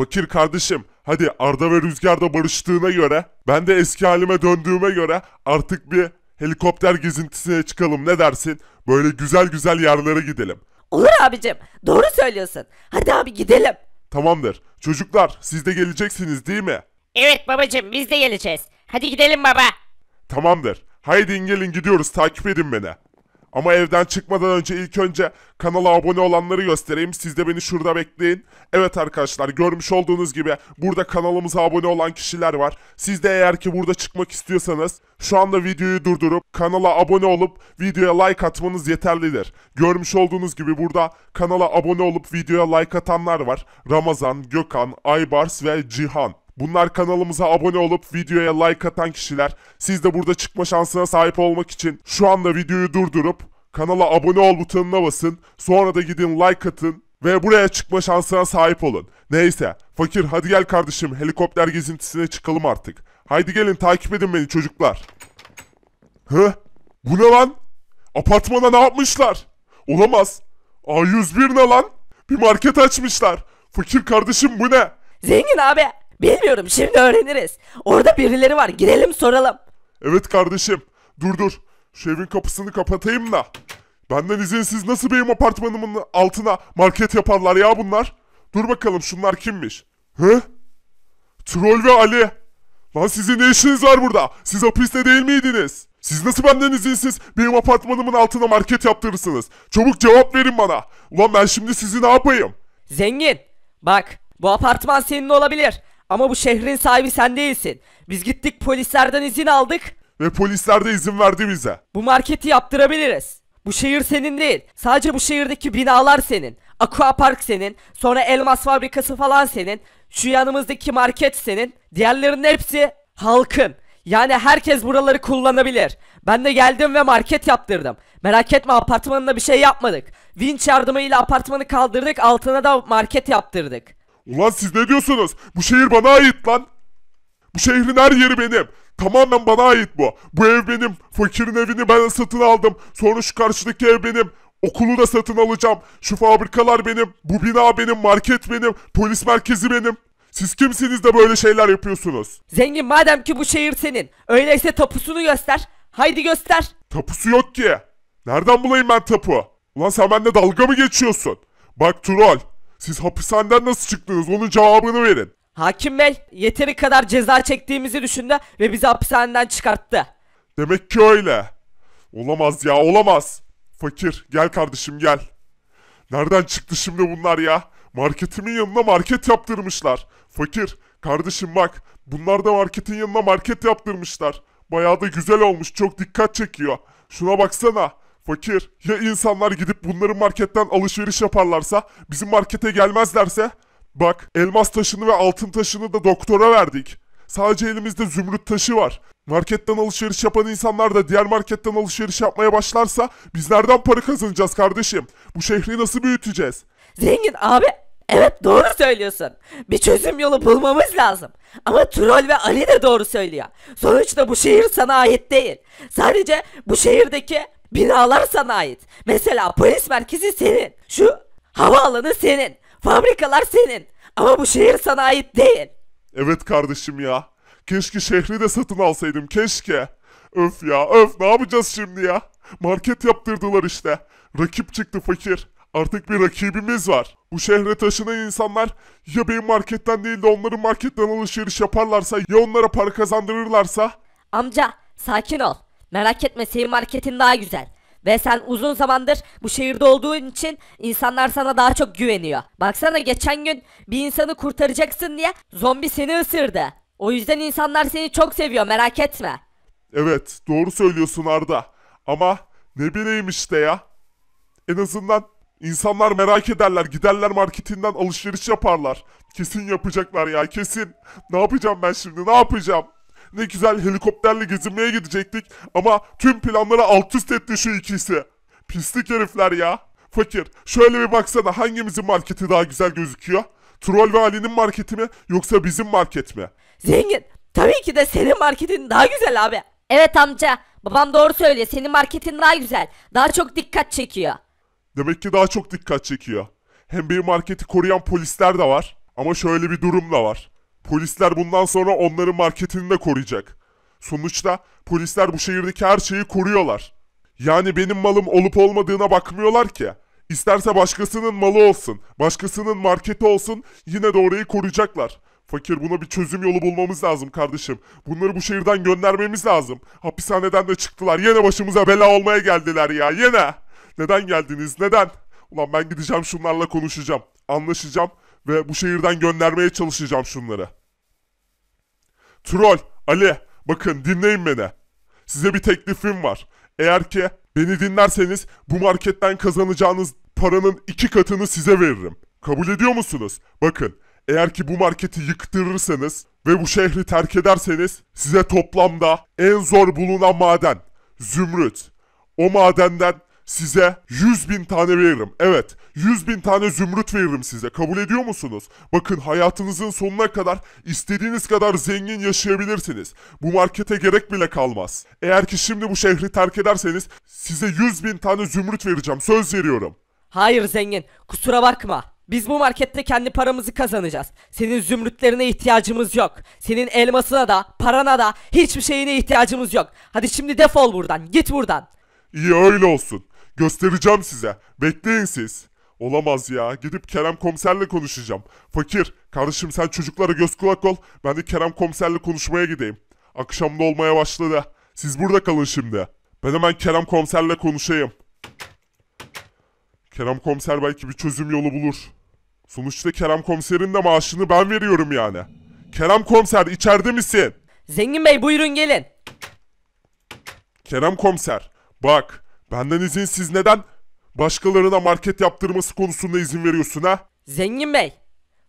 Fakir kardeşim hadi Arda ve Rüzgar da barıştığına göre ben de eski halime döndüğüme göre artık bir helikopter gezintisine çıkalım ne dersin? Böyle güzel güzel yerlere gidelim. Olur abicim doğru söylüyorsun. Hadi abi gidelim. Tamamdır. Çocuklar siz de geleceksiniz değil mi? Evet babacım biz de geleceğiz. Hadi gidelim baba. Tamamdır. Haydi gelin gidiyoruz takip edin beni. Ama evden çıkmadan önce ilk önce kanala abone olanları göstereyim. Siz de beni şurada bekleyin. Evet arkadaşlar görmüş olduğunuz gibi burada kanalımıza abone olan kişiler var. Siz de eğer ki burada çıkmak istiyorsanız şu anda videoyu durdurup kanala abone olup videoya like atmanız yeterlidir. Görmüş olduğunuz gibi burada kanala abone olup videoya like atanlar var. Ramazan, Gökhan, Aybars ve Cihan. Bunlar kanalımıza abone olup videoya like atan kişiler. Siz de burada çıkma şansına sahip olmak için şu anda videoyu durdurup kanala abone ol butonuna basın. Sonra da gidin like atın ve buraya çıkma şansına sahip olun. Neyse fakir hadi gel kardeşim helikopter gezintisine çıkalım artık. Haydi gelin takip edin beni çocuklar. Hı? Bu ne lan? Apartmana ne yapmışlar? Olamaz. A101 ne lan? Bir market açmışlar. Fakir kardeşim bu ne? Zengin abi Bilmiyorum şimdi öğreniriz. Orada birileri var girelim soralım. Evet kardeşim. Dur dur. Şu evin kapısını kapatayım da. Benden izinsiz nasıl benim apartmanımın altına market yaparlar ya bunlar? Dur bakalım şunlar kimmiş? He? Troll ve Ali. Lan sizin ne işiniz var burada? Siz hapiste değil miydiniz? Siz nasıl benden izinsiz benim apartmanımın altına market yaptırırsınız? Çabuk cevap verin bana. Ulan ben şimdi sizi ne yapayım? Zengin. Bak bu apartman senin olabilir. Ama bu şehrin sahibi sen değilsin. Biz gittik polislerden izin aldık. Ve polisler de izin verdi bize. Bu marketi yaptırabiliriz. Bu şehir senin değil. Sadece bu şehirdeki binalar senin. Aqua Park senin. Sonra elmas fabrikası falan senin. Şu yanımızdaki market senin. Diğerlerinin hepsi halkın. Yani herkes buraları kullanabilir. Ben de geldim ve market yaptırdım. Merak etme apartmanında bir şey yapmadık. Vinç yardımıyla apartmanı kaldırdık altına da market yaptırdık. Ulan siz ne diyorsunuz? Bu şehir bana ait lan. Bu şehrin her yeri benim. Tamamen bana ait bu. Bu ev benim. Fakirin evini ben satın aldım. Sonra şu karşıdaki ev benim. Okulu da satın alacağım. Şu fabrikalar benim. Bu bina benim. Market benim. Polis merkezi benim. Siz kimsiniz de böyle şeyler yapıyorsunuz? Zengin madem ki bu şehir senin. Öyleyse tapusunu göster. Haydi göster. Tapusu yok ki. Nereden bulayım ben tapu? Ulan sen benimle dalga mı geçiyorsun? Bak troll. Siz hapishaneden nasıl çıktınız onun cevabını verin. Hakim Bey yeteri kadar ceza çektiğimizi düşündü ve bizi hapishaneden çıkarttı. Demek ki öyle. Olamaz ya olamaz. Fakir gel kardeşim gel. Nereden çıktı şimdi bunlar ya? Marketimin yanına market yaptırmışlar. Fakir kardeşim bak bunlar da marketin yanına market yaptırmışlar. Bayağı da güzel olmuş çok dikkat çekiyor. Şuna baksana Fakir ya insanlar gidip bunların marketten alışveriş yaparlarsa bizim markete gelmezlerse? Bak elmas taşını ve altın taşını da doktora verdik. Sadece elimizde zümrüt taşı var. Marketten alışveriş yapan insanlar da diğer marketten alışveriş yapmaya başlarsa biz nereden para kazanacağız kardeşim? Bu şehri nasıl büyüteceğiz? Zengin abi evet doğru söylüyorsun. Bir çözüm yolu bulmamız lazım. Ama Troll ve Ali de doğru söylüyor. Sonuçta bu şehir sana ait değil. Sadece bu şehirdeki Binalar sana ait. Mesela polis merkezi senin. Şu havaalanı senin. Fabrikalar senin. Ama bu şehir sana ait değil. Evet kardeşim ya. Keşke şehri de satın alsaydım keşke. Öf ya öf ne yapacağız şimdi ya? Market yaptırdılar işte. Rakip çıktı fakir. Artık bir rakibimiz var. Bu şehre taşınan insanlar ya benim marketten değil de onların marketten alışveriş yaparlarsa ya onlara para kazandırırlarsa. Amca sakin ol. Merak etme senin marketin daha güzel. Ve sen uzun zamandır bu şehirde olduğun için insanlar sana daha çok güveniyor. Baksana geçen gün bir insanı kurtaracaksın diye zombi seni ısırdı. O yüzden insanlar seni çok seviyor merak etme. Evet doğru söylüyorsun Arda. Ama ne bileyim işte ya. En azından insanlar merak ederler. Giderler marketinden alışveriş yaparlar. Kesin yapacaklar ya kesin. Ne yapacağım ben şimdi ne yapacağım? Ne güzel helikopterle gezinmeye gidecektik ama tüm planları alt üst etti şu ikisi. Pislik herifler ya. Fakir şöyle bir baksana hangimizin marketi daha güzel gözüküyor? Troll ve Ali'nin marketi mi yoksa bizim market mi? Zengin tabii ki de senin marketin daha güzel abi. Evet amca babam doğru söylüyor senin marketin daha güzel. Daha çok dikkat çekiyor. Demek ki daha çok dikkat çekiyor. Hem bir marketi koruyan polisler de var. Ama şöyle bir durum da var. Polisler bundan sonra onların marketini de koruyacak. Sonuçta polisler bu şehirdeki her şeyi koruyorlar. Yani benim malım olup olmadığına bakmıyorlar ki. İsterse başkasının malı olsun, başkasının marketi olsun yine de orayı koruyacaklar. Fakir buna bir çözüm yolu bulmamız lazım kardeşim. Bunları bu şehirden göndermemiz lazım. Hapishaneden de çıktılar. Yine başımıza bela olmaya geldiler ya. Yine. Neden geldiniz? Neden? Ulan ben gideceğim şunlarla konuşacağım. Anlaşacağım ve bu şehirden göndermeye çalışacağım şunları. Troll, Ali bakın dinleyin beni. Size bir teklifim var. Eğer ki beni dinlerseniz bu marketten kazanacağınız paranın iki katını size veririm. Kabul ediyor musunuz? Bakın eğer ki bu marketi yıktırırsanız ve bu şehri terk ederseniz size toplamda en zor bulunan maden zümrüt. O madenden size 100 bin tane veririm. Evet 100 bin tane zümrüt veririm size. Kabul ediyor musunuz? Bakın hayatınızın sonuna kadar istediğiniz kadar zengin yaşayabilirsiniz. Bu markete gerek bile kalmaz. Eğer ki şimdi bu şehri terk ederseniz size 100 bin tane zümrüt vereceğim. Söz veriyorum. Hayır zengin kusura bakma. Biz bu markette kendi paramızı kazanacağız. Senin zümrütlerine ihtiyacımız yok. Senin elmasına da, parana da hiçbir şeyine ihtiyacımız yok. Hadi şimdi defol buradan, git buradan. İyi öyle olsun. Göstereceğim size. Bekleyin siz. Olamaz ya. Gidip Kerem komiserle konuşacağım. Fakir, kardeşim sen çocuklara göz kulak ol. Ben de Kerem komiserle konuşmaya gideyim. Akşamda olmaya başladı. Siz burada kalın şimdi. Ben hemen Kerem komiserle konuşayım. Kerem komiser belki bir çözüm yolu bulur. Sonuçta Kerem komiserin de maaşını ben veriyorum yani. Kerem komiser içeride misin? Zengin bey buyurun gelin. Kerem komiser bak Benden izin siz neden başkalarına market yaptırması konusunda izin veriyorsun ha? Zengin Bey,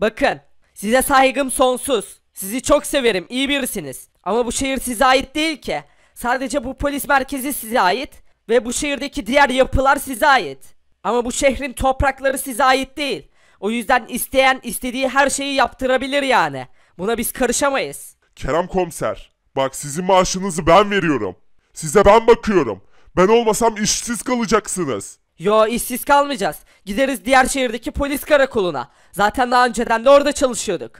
bakın size saygım sonsuz. Sizi çok severim, iyi birisiniz. Ama bu şehir size ait değil ki. Sadece bu polis merkezi size ait ve bu şehirdeki diğer yapılar size ait. Ama bu şehrin toprakları size ait değil. O yüzden isteyen istediği her şeyi yaptırabilir yani. Buna biz karışamayız. Kerem komiser, bak sizin maaşınızı ben veriyorum. Size ben bakıyorum. Ben olmasam işsiz kalacaksınız. Yo işsiz kalmayacağız. Gideriz diğer şehirdeki polis karakoluna. Zaten daha önceden de orada çalışıyorduk.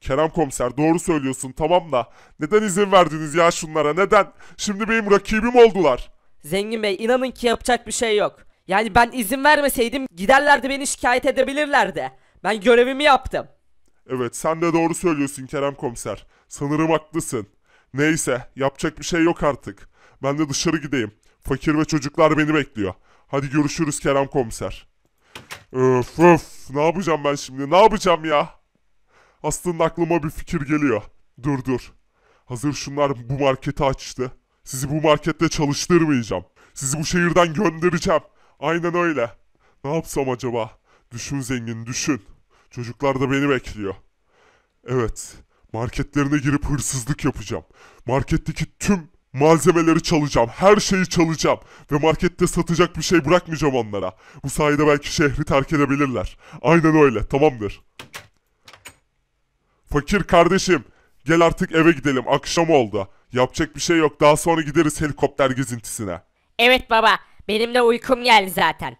Kerem komiser doğru söylüyorsun tamam da neden izin verdiniz ya şunlara neden? Şimdi benim rakibim oldular. Zengin Bey inanın ki yapacak bir şey yok. Yani ben izin vermeseydim giderlerdi beni şikayet edebilirlerdi. Ben görevimi yaptım. Evet sen de doğru söylüyorsun Kerem komiser. Sanırım haklısın. Neyse yapacak bir şey yok artık. Ben de dışarı gideyim. Fakir ve çocuklar beni bekliyor. Hadi görüşürüz Kerem komiser. Öf öf ne yapacağım ben şimdi ne yapacağım ya? Aslında aklıma bir fikir geliyor. Dur dur. Hazır şunlar bu marketi açtı. Sizi bu markette çalıştırmayacağım. Sizi bu şehirden göndereceğim. Aynen öyle. Ne yapsam acaba? Düşün zengin düşün. Çocuklar da beni bekliyor. Evet. Marketlerine girip hırsızlık yapacağım. Marketteki tüm Malzemeleri çalacağım, her şeyi çalacağım ve markette satacak bir şey bırakmayacağım onlara. Bu sayede belki şehri terk edebilirler. Aynen öyle, tamamdır. Fakir kardeşim, gel artık eve gidelim, akşam oldu. Yapacak bir şey yok, daha sonra gideriz helikopter gezintisine. Evet baba, benim de uykum geldi zaten.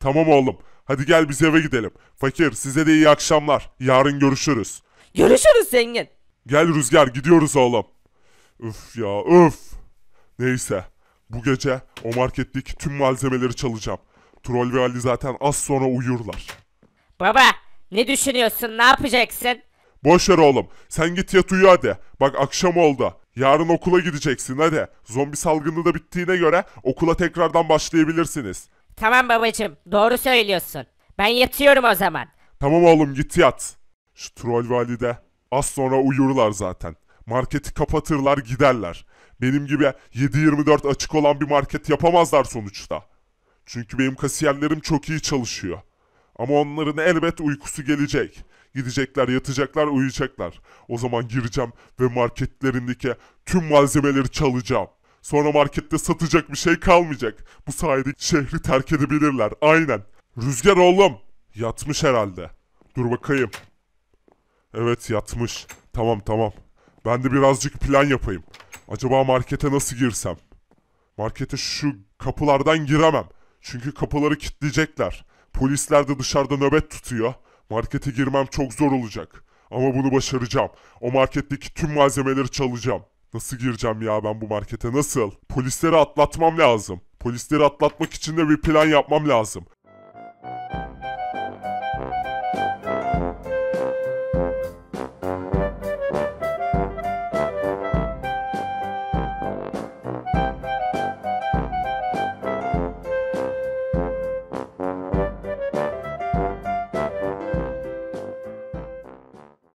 Tamam oğlum, hadi gel biz eve gidelim. Fakir, size de iyi akşamlar, yarın görüşürüz. Görüşürüz zengin. Gel Rüzgar, gidiyoruz oğlum. Öf ya öf. Neyse. Bu gece o marketteki tüm malzemeleri çalacağım. Troll ve Ali zaten az sonra uyurlar. Baba ne düşünüyorsun ne yapacaksın? Boş ver oğlum. Sen git yat uyu hadi. Bak akşam oldu. Yarın okula gideceksin hadi. Zombi salgını da bittiğine göre okula tekrardan başlayabilirsiniz. Tamam babacım doğru söylüyorsun. Ben yatıyorum o zaman. Tamam oğlum git yat. Şu troll valide az sonra uyurlar zaten. Marketi kapatırlar giderler. Benim gibi 7-24 açık olan bir market yapamazlar sonuçta. Çünkü benim kasiyerlerim çok iyi çalışıyor. Ama onların elbet uykusu gelecek. Gidecekler, yatacaklar, uyuyacaklar. O zaman gireceğim ve marketlerindeki tüm malzemeleri çalacağım. Sonra markette satacak bir şey kalmayacak. Bu sayede şehri terk edebilirler. Aynen. Rüzgar oğlum. Yatmış herhalde. Dur bakayım. Evet yatmış. Tamam tamam. Ben de birazcık plan yapayım. Acaba markete nasıl girsem? Markete şu kapılardan giremem. Çünkü kapıları kilitleyecekler. Polisler de dışarıda nöbet tutuyor. Markete girmem çok zor olacak. Ama bunu başaracağım. O marketteki tüm malzemeleri çalacağım. Nasıl gireceğim ya ben bu markete nasıl? Polisleri atlatmam lazım. Polisleri atlatmak için de bir plan yapmam lazım.